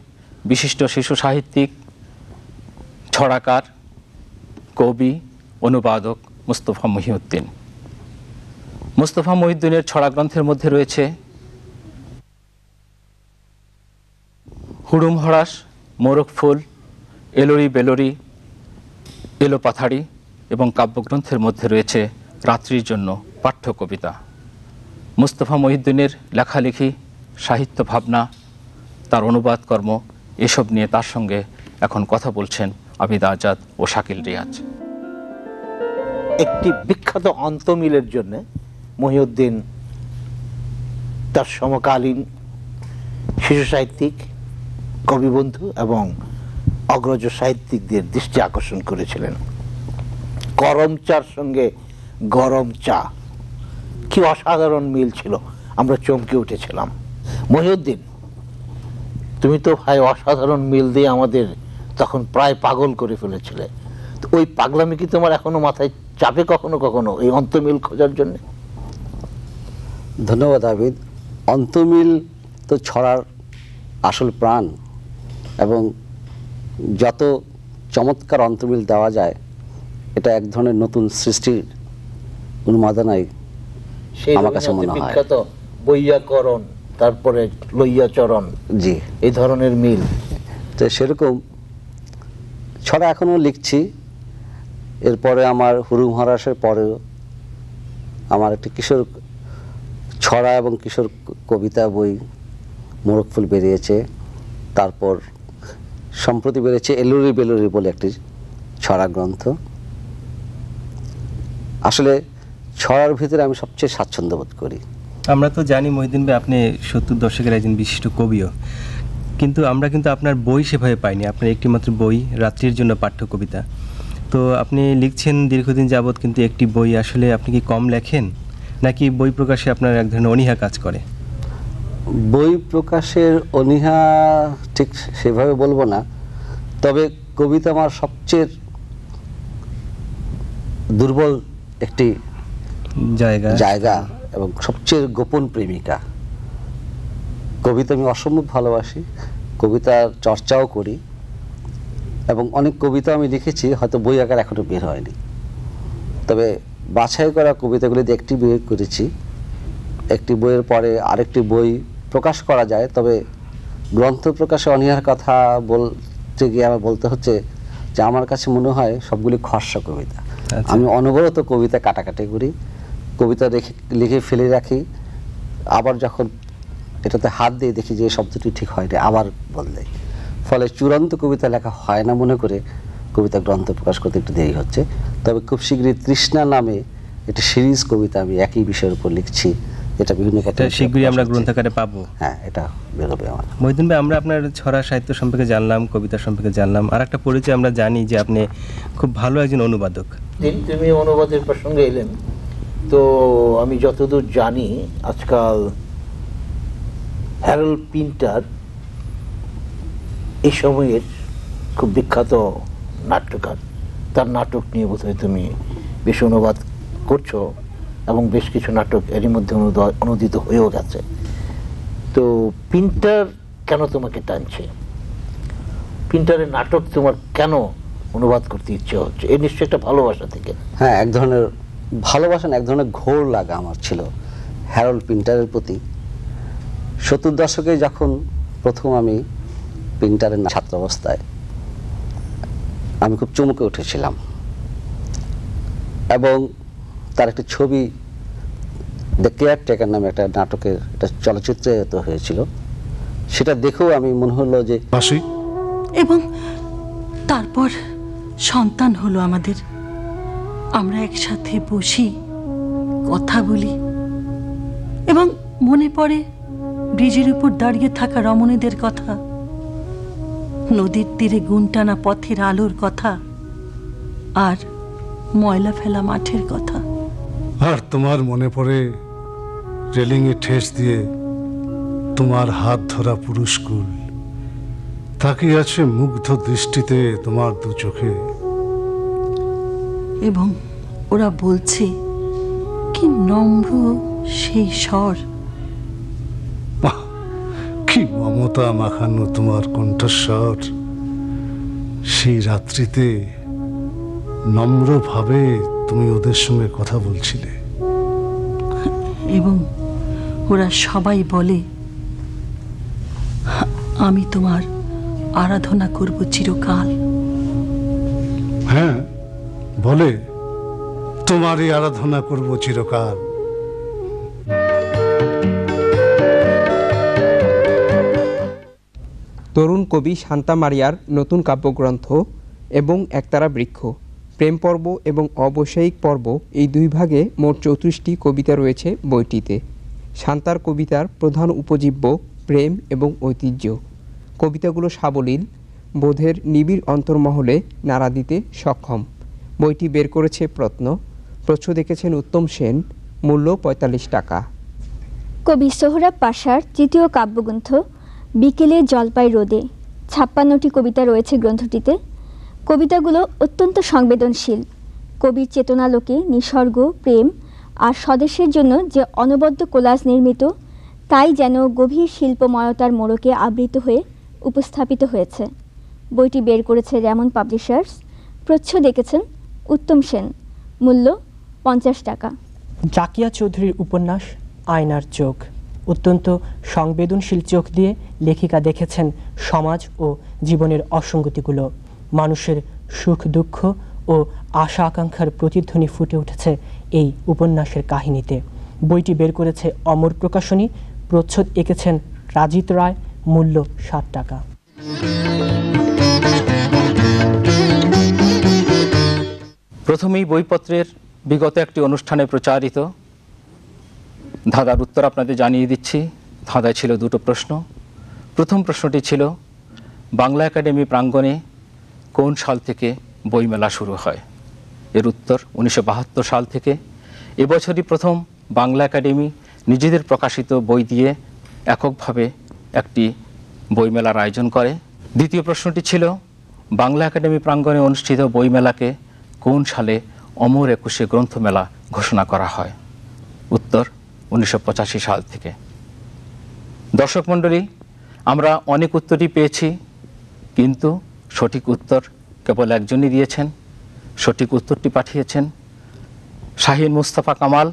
বিশিষ্ট শিশু সাহিত্যিক ছড়াকার কবি অনুবাদক মুস্তফা মহিউদ্দিন মুস্তফা মহিউদ্দিনের ছড়া গ্রন্থের মধ্যে রয়েছে হুড়ুম হরাস মোরক ফুল এলোরি বেলোরি এলো পাথাড়ি এবং কাব্যগ্রন্থের মধ্যে রয়েছে রাত্রির জন্য পাঠ্য কবিতা মুস্তফা মহিউদ্দিনের লেখালেখি সাহিত্য ভাবনা তার অনুবাদ কর্ম এসব নিয়ে তার সঙ্গে এখন কথা বলছেন আবিদ আজাদ ও শাকিল রিয়াজ একটি বিখ্যাত অন্তমিলের জন্য মহিউদ্দিন তার সমকালীন শিশু সাহিত্যিক কবিবন্ধু এবং অগ্রজ সাহিত্যিকদের দৃষ্টি আকর্ষণ করেছিলেন গরম চার সঙ্গে গরম চা কি অসাধারণ মিল ছিল আমরা চমকে উঠেছিলাম মহিউদ্দিন তুমি তো ভাই অসাধারণ মিল দিয়ে আমাদের তখন প্রায় পাগল করে ফেলেছিলে ওই পাগলামি কি তোমার এখনো মাথায় চাপে কখনো কখনো এই অন্তমিল খোঁজার জন্য ধন্যবাদ আবিদ অন্তমিল তো ছড়ার আসল প্রাণ এবং যত চমৎকার অন্তমিল দেওয়া যায় এটা এক ধরনের নতুন সৃষ্টির উন্মাদনাই আমার কাছে মনে হয় বৈয়াকরণ তারপরে লইয়া চরণ জি এই ধরনের মিল তো সেরকম ছড়া এখনও লিখছি এরপরে আমার হুরু মহারাসের পরেও আমার একটি কিশোর ছড়া এবং কিশোর কবিতা বই মোরকফুল বেরিয়েছে তারপর সম্প্রতি বেরিয়েছে এলুরি বেলুরি বলে একটি ছড়া গ্রন্থ আসলে ছড়ার ভিতরে আমি সবচেয়ে স্বাচ্ছন্দ্য বোধ করি আমরা তো জানি মহিদিন ভাই আপনি সত্তর দশকের একজন বিশিষ্ট কবিও কিন্তু আমরা কিন্তু আপনার বই সেভাবে পাইনি আপনার একটিমাত্র বই রাত্রির জন্য পাঠ্য কবিতা তো আপনি লিখছেন দীর্ঘদিন যাবৎ কিন্তু একটি বই আসলে আপনি কি কম লেখেন নাকি বই প্রকাশে আপনার এক ধরনের অনীহা কাজ করে বই প্রকাশের অনীহা ঠিক সেভাবে বলবো না তবে কবিতা আমার সবচেয়ে দুর্বল একটি জায়গা জায়গা এবং সবচেয়ে গোপন প্রেমিকা কবিতা আমি অসম্ভব ভালোবাসি কবিতার চর্চাও করি এবং অনেক কবিতা আমি লিখেছি হয়তো বই আকার এখনও বের হয়নি তবে বাছাই করা কবিতাগুলিতে একটি বের করেছি একটি বইয়ের পরে আরেকটি বই প্রকাশ করা যায় তবে গ্রন্থ প্রকাশে অনীহার কথা বলতে গিয়ে আমার বলতে হচ্ছে যে আমার কাছে মনে হয় সবগুলি খসড়া কবিতা আচ্ছা। আমি অনবরত কবিতা কাটাকাটি করি কবিতা লিখে ফেলে রাখি আবার যখন এটাতে হাত দিয়ে দেখি যে শব্দটি ঠিক হয় না আবার বললে ফলে চূড়ান্ত কবিতা লেখা হয় না মনে করে কবিতা গ্রন্থ প্রকাশ করতে একটু দেরি হচ্ছে তবে খুব শীঘ্রই তৃষ্ণা নামে একটা সিরিজ কবিতা আমি একই বিষয়ের উপর লিখছি এটা বিভিন্ন ক্ষেত্রে শীঘ্রই আমরা গ্রন্থাকারে পাবো হ্যাঁ এটা বেরোবে আমার মহিদিন ভাই আমরা আপনার ছড়া সাহিত্য সম্পর্কে জানলাম কবিতা সম্পর্কে জানলাম আর একটা পরিচয় আমরা জানি যে আপনি খুব ভালো একজন অনুবাদক তুমি অনুবাদের প্রসঙ্গে এলেন তো আমি যতদূর জানি আজকাল হ্যারল পিন্টার এই সময়ের খুব বিখ্যাত নাট্যকার তার নাটক নিয়ে বোধ তুমি বেশ অনুবাদ করছো এবং বেশ কিছু নাটক এরই মধ্যে অনুদিত হয়েও গেছে তো পিন্টার কেন তোমাকে টানছে পিন্টারের নাটক তোমার কেন অনুবাদ করতে ইচ্ছে হচ্ছে এর নিশ্চয় একটা ভালোবাসা থেকে হ্যাঁ এক ধরনের ভালোবাসা এক ধরনের ঘোর লাগা আমার ছিল হ্যারল্ড পিন্টারের প্রতি সত্তর দশকে যখন প্রথম আমি পিন্টারের ছাত্র অবস্থায় আমি খুব চমকে উঠেছিলাম এবং তার একটা ছবি দ্য কেয়ার টেকার নামে একটা নাটকের একটা তো হয়েছিল সেটা দেখেও আমি মনে হলো যে এবং তারপর সন্তান হলো আমাদের আমরা একসাথে বসি কথা বলি এবং মনে পড়ে ব্রিজের উপর দাঁড়িয়ে থাকা রমণীদের কথা নদীর তীরে গুনটানা পথের আলোর কথা আর ময়লা ফেলা মাঠের কথা আর তোমার মনে পড়ে রেলিংয়ে ঠেস দিয়ে তোমার হাত ধরা পুরুষকুল তাকিয়ে আছে মুগ্ধ দৃষ্টিতে তোমার দু চোখে এবং ওরা বলছে কি নম্র সেই স্বর কি মমতা মাখানো তোমার কণ্ঠস্বর সেই রাত্রিতে নম্রভাবে তুমি ওদের সঙ্গে কথা বলছিলে এবং ওরা সবাই বলে আমি তোমার আরাধনা করব চিরকাল হ্যাঁ বলে তোমারই আরাধনা করব চিরকাল তরুণ কবি শান্তা মারিয়ার নতুন কাব্যগ্রন্থ এবং একতারা বৃক্ষ প্রেম পর্ব এবং অবসায়িক পর্ব এই দুই ভাগে মোট চৌত্রিশটি কবিতা রয়েছে বইটিতে শান্তার কবিতার প্রধান উপজীব্য প্রেম এবং ঐতিহ্য কবিতাগুলো সাবলীল বোধের নিবিড় অন্তর্মহলে নাড়া দিতে সক্ষম বইটি বের করেছে প্রত্ন প্রচ্ছ দেখেছেন উত্তম সেন মূল্য ৪৫ টাকা কবি সোহরাব পাশার তৃতীয় কাব্যগ্রন্থ বিকেলে জলপাই রোদে ছাপ্পান্নটি কবিতা রয়েছে গ্রন্থটিতে কবিতাগুলো অত্যন্ত সংবেদনশীল কবির চেতনালোকে নিসর্গ প্রেম আর স্বদেশের জন্য যে অনবদ্য কোলাজ নির্মিত তাই যেন গভীর শিল্পময়তার মোড়কে আবৃত হয়ে উপস্থাপিত হয়েছে বইটি বের করেছে রেমন পাবলিশার্স প্রচ্ছ দেখেছেন উত্তম সেন মূল্য পঞ্চাশ টাকা জাকিয়া চৌধুরীর উপন্যাস আয়নার চোখ অত্যন্ত সংবেদনশীল চোখ দিয়ে লেখিকা দেখেছেন সমাজ ও জীবনের অসঙ্গতিগুলো মানুষের সুখ দুঃখ ও আশা আকাঙ্ক্ষার প্রতিধ্বনি ফুটে উঠেছে এই উপন্যাসের কাহিনীতে বইটি বের করেছে অমর প্রকাশনী প্রচ্ছদ এঁকেছেন রাজিত রায় মূল্য ষাট টাকা প্রথমেই বইপত্রের বিগত একটি অনুষ্ঠানে প্রচারিত ধাঁধার উত্তর আপনাদের জানিয়ে দিচ্ছি ধাঁধায় ছিল দুটো প্রশ্ন প্রথম প্রশ্নটি ছিল বাংলা একাডেমি প্রাঙ্গণে কোন সাল থেকে বইমেলা শুরু হয় এর উত্তর উনিশশো সাল থেকে এবছরই প্রথম বাংলা একাডেমি নিজেদের প্রকাশিত বই দিয়ে এককভাবে একটি বইমেলার আয়োজন করে দ্বিতীয় প্রশ্নটি ছিল বাংলা একাডেমি প্রাঙ্গণে অনুষ্ঠিত বইমেলাকে কোন সালে অমর একুশে গ্রন্থমেলা ঘোষণা করা হয় উত্তর উনিশশো সাল থেকে দর্শক মণ্ডলী আমরা অনেক উত্তরই পেয়েছি কিন্তু সঠিক উত্তর কেবল একজনই দিয়েছেন সঠিক উত্তরটি পাঠিয়েছেন শাহিন মুস্তাফা কামাল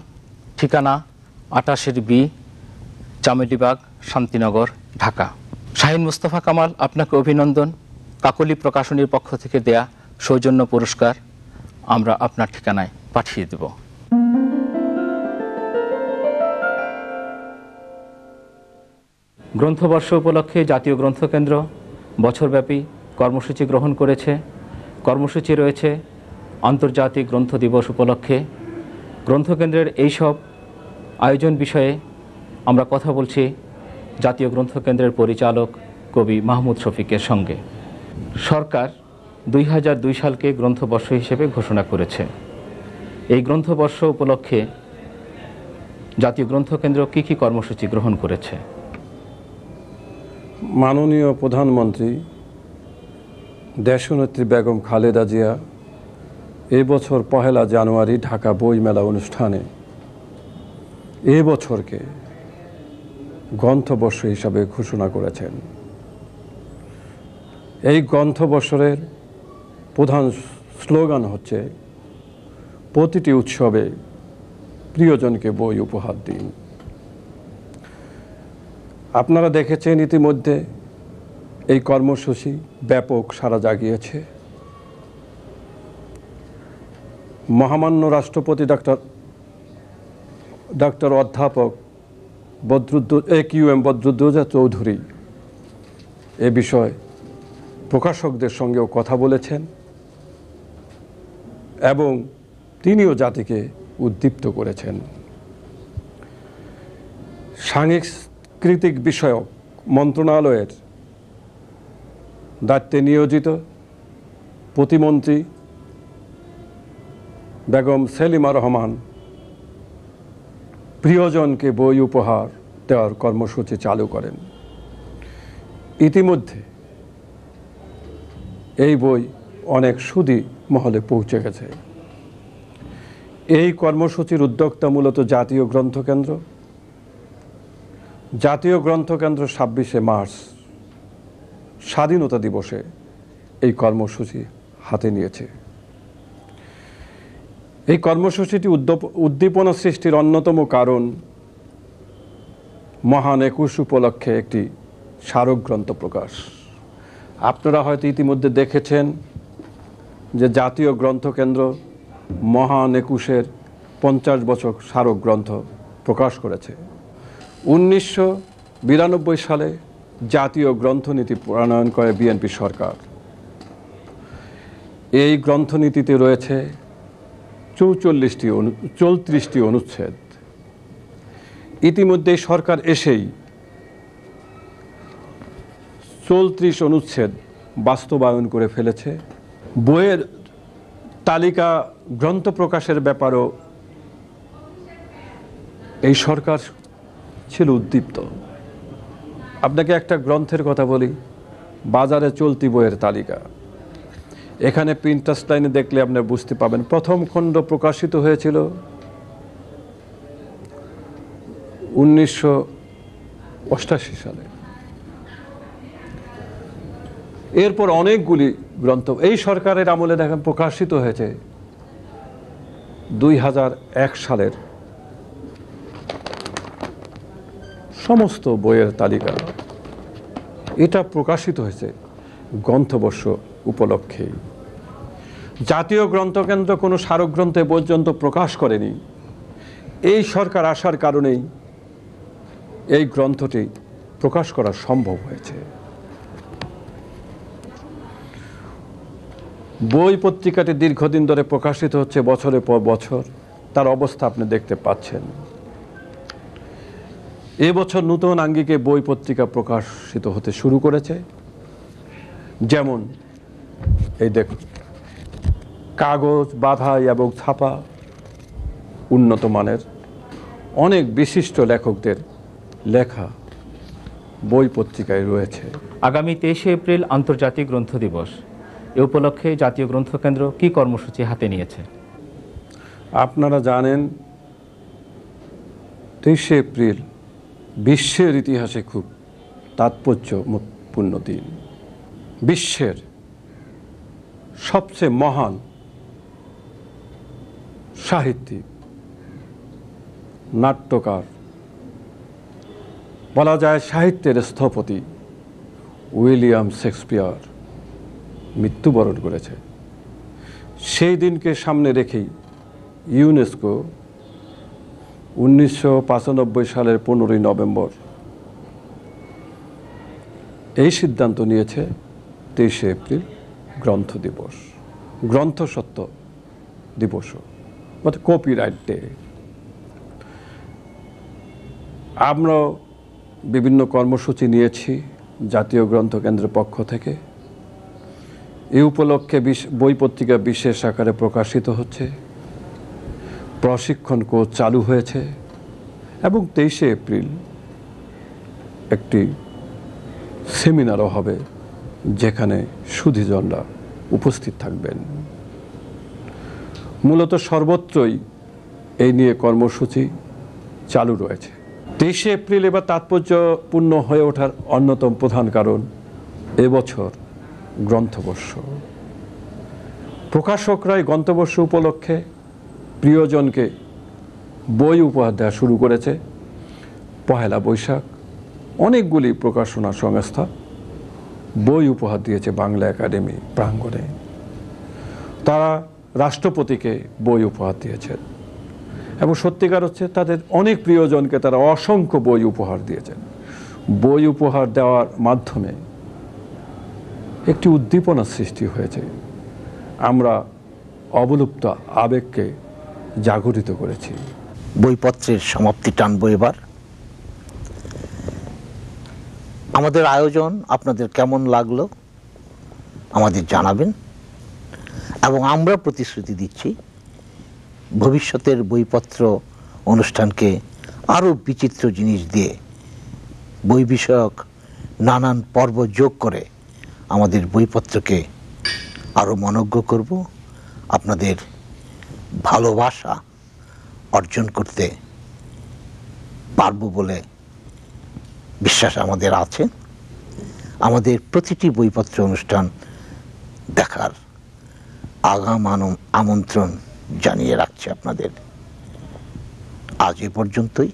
ঠিকানা আটাশের বি চামেডিবাগ শান্তিনগর ঢাকা শাহিন মুস্তাফা কামাল আপনাকে অভিনন্দন কাকলি প্রকাশনীর পক্ষ থেকে দেয়া সৌজন্য পুরস্কার আমরা আপনার ঠিকানায় পাঠিয়ে দেব গ্রন্থবর্ষ উপলক্ষে জাতীয় গ্রন্থকেন্দ্র বছরব্যাপী কর্মসূচি গ্রহণ করেছে কর্মসূচি রয়েছে আন্তর্জাতিক গ্রন্থ দিবস উপলক্ষে গ্রন্থকেন্দ্রের এইসব আয়োজন বিষয়ে আমরা কথা বলছি জাতীয় গ্রন্থকেন্দ্রের পরিচালক কবি মাহমুদ শফিকের সঙ্গে সরকার দুই হাজার দুই সালকে গ্রন্থবর্ষ হিসেবে ঘোষণা করেছে এই গ্রন্থবর্ষ উপলক্ষে জাতীয় গ্রন্থকেন্দ্র কী কী কর্মসূচি গ্রহণ করেছে মাননীয় প্রধানমন্ত্রী দেশনেত্রী বেগম খালেদা জিয়া এবছর পহেলা জানুয়ারি ঢাকা বইমেলা অনুষ্ঠানে এবছরকে গ্রন্থবর্ষ হিসাবে ঘোষণা করেছেন এই গ্রন্থবর্ষের প্রধান স্লোগান হচ্ছে প্রতিটি উৎসবে প্রিয়জনকে বই উপহার দিন আপনারা দেখেছেন ইতিমধ্যে এই কর্মসূচি ব্যাপক সারা জাগিয়েছে মহামান্য রাষ্ট্রপতি ডাক্তার ডাক্তার অধ্যাপক বদরুদ্দ A Q M Badruddoza Chowdhury এ বিষয়ে প্রকাশকদের সঙ্গেও কথা বলেছেন এবং তিনিও জাতিকে উদ্দীপ্ত করেছেন সাংস্কৃতিক বিষয়ক মন্ত্রণালয়ের দায়িত্বে নিয়োজিত প্রতিমন্ত্রী বেগম সেলিমা রহমান প্রিয়জনকে বই উপহার দেওয়ার কর্মসূচি চালু করেন ইতিমধ্যে এই বই অনেক সুদী মহলে পৌঁছে গেছে এই কর্মসূচির উদ্যোক্তা মূলত জাতীয় গ্রন্থকেন্দ্র জাতীয় গ্রন্থকেন্দ্র ছাব্বিশে মার্চ স্বাধীনতা দিবসে এই কর্মসূচি হাতে নিয়েছে এই কর্মসূচিটি উদ্দীপনা সৃষ্টির অন্যতম কারণ মহান একুশ উপলক্ষে একটি স্মারক গ্রন্থ প্রকাশ আপনারা হয়তো ইতিমধ্যে দেখেছেন যে জাতীয় গ্রন্থকেন্দ্র মহান একুশের পঞ্চাশ বছর স্মারক গ্রন্থ প্রকাশ করেছে উনিশশো সালে জাতীয় গ্রন্থনীতি প্রণয়ন করে বিএনপি সরকার এই গ্রন্থনীতিতে রয়েছে চৌচল্লিশটি অনু চৌত্রিশটি অনুচ্ছেদ ইতিমধ্যেই সরকার এসেই চৌত্রিশ অনুচ্ছেদ বাস্তবায়ন করে ফেলেছে বইয়ের তালিকা গ্রন্থ প্রকাশের ব্যাপারেও এই সরকার ছিল উদ্দীপ্ত আপনাকে একটা গ্রন্থের কথা বলি বাজারে চলতি বইয়ের তালিকা এখানে প্রিন্টার্স লাইনে দেখলে আপনি বুঝতে পাবেন প্রথম খণ্ড প্রকাশিত হয়েছিল উনিশশো সালে এরপর অনেকগুলি গ্রন্থ এই সরকারের আমলে দেখেন প্রকাশিত হয়েছে দুই সালের সমস্ত বইয়ের তালিকা এটা প্রকাশিত হয়েছে গ্রন্থবর্ষ উপলক্ষে জাতীয় গ্রন্থকেন্দ্র কোনো স্মারকগ্রন্থে পর্যন্ত প্রকাশ করেনি এই সরকার আসার কারণেই এই গ্রন্থটি প্রকাশ করা সম্ভব হয়েছে বই পত্রিকাটি দীর্ঘদিন ধরে প্রকাশিত হচ্ছে বছরের পর বছর তার অবস্থা আপনি দেখতে পাচ্ছেন এবছর নূতন আঙ্গিকে বই পত্রিকা প্রকাশিত হতে শুরু করেছে যেমন এই দেখুন কাগজ বাধাই এবং ছাপা উন্নত মানের অনেক বিশিষ্ট লেখকদের লেখা বই পত্রিকায় রয়েছে আগামী তেইশে এপ্রিল আন্তর্জাতিক গ্রন্থ দিবস এ উপলক্ষে জাতীয় গ্রন্থকেন্দ্র কি কর্মসূচি হাতে নিয়েছে আপনারা জানেন তেইশে এপ্রিল বিশ্বের ইতিহাসে খুব তাৎপর্যপূর্ণ দিন বিশ্বের সবচেয়ে মহান সাহিত্যিক নাট্যকার বলা যায় সাহিত্যের স্থপতি উইলিয়াম শেক্সপিয়ার মৃত্যুবরণ করেছে সেই দিনকে সামনে রেখেই ইউনেস্কো উনিশশো সালের পনেরোই নভেম্বর এই সিদ্ধান্ত নিয়েছে তেইশে এপ্রিল গ্রন্থ দিবস সত্য দিবসও মানে কপিরাইট ডে আমরাও বিভিন্ন কর্মসূচি নিয়েছি জাতীয় গ্রন্থ কেন্দ্রের পক্ষ থেকে এ উপলক্ষে বই পত্রিকা বিশেষ আকারে প্রকাশিত হচ্ছে প্রশিক্ষণ কোর্স চালু হয়েছে এবং তেইশে এপ্রিল একটি সেমিনারও হবে যেখানে সুধিজনরা উপস্থিত থাকবেন মূলত সর্বত্রই এই নিয়ে কর্মসূচি চালু রয়েছে তেইশে এপ্রিল এবার তাৎপর্যপূর্ণ হয়ে ওঠার অন্যতম প্রধান কারণ এবছর গ্রন্থবস্য প্রকাশকরাই গন্তবস্য উপলক্ষে প্রিয়জনকে বই উপহার দেওয়া শুরু করেছে পহেলা বৈশাখ অনেকগুলি প্রকাশনা সংস্থা বই উপহার দিয়েছে বাংলা একাডেমি প্রাঙ্গণে তারা রাষ্ট্রপতিকে বই উপহার দিয়েছেন এবং সত্যিকার হচ্ছে তাদের অনেক প্রিয়জনকে তারা অসংখ্য বই উপহার দিয়েছেন বই উপহার দেওয়ার মাধ্যমে একটি উদ্দীপনার সৃষ্টি হয়েছে আমরা অবলুপ্ত আবেগকে জাগরিত করেছি বইপত্রের সমাপ্তি টানব এবার আমাদের আয়োজন আপনাদের কেমন লাগলো আমাদের জানাবেন এবং আমরা প্রতিশ্রুতি দিচ্ছি ভবিষ্যতের বইপত্র অনুষ্ঠানকে আরও বিচিত্র জিনিস দিয়ে বই বিষয়ক নানান পর্ব যোগ করে আমাদের বইপত্রকে আরও মনজ্ঞ করব আপনাদের ভালোবাসা অর্জন করতে পারব বলে বিশ্বাস আমাদের আছে আমাদের প্রতিটি বইপত্র অনুষ্ঠান দেখার আগাম আমন্ত্রণ জানিয়ে রাখছে আপনাদের আজ এ পর্যন্তই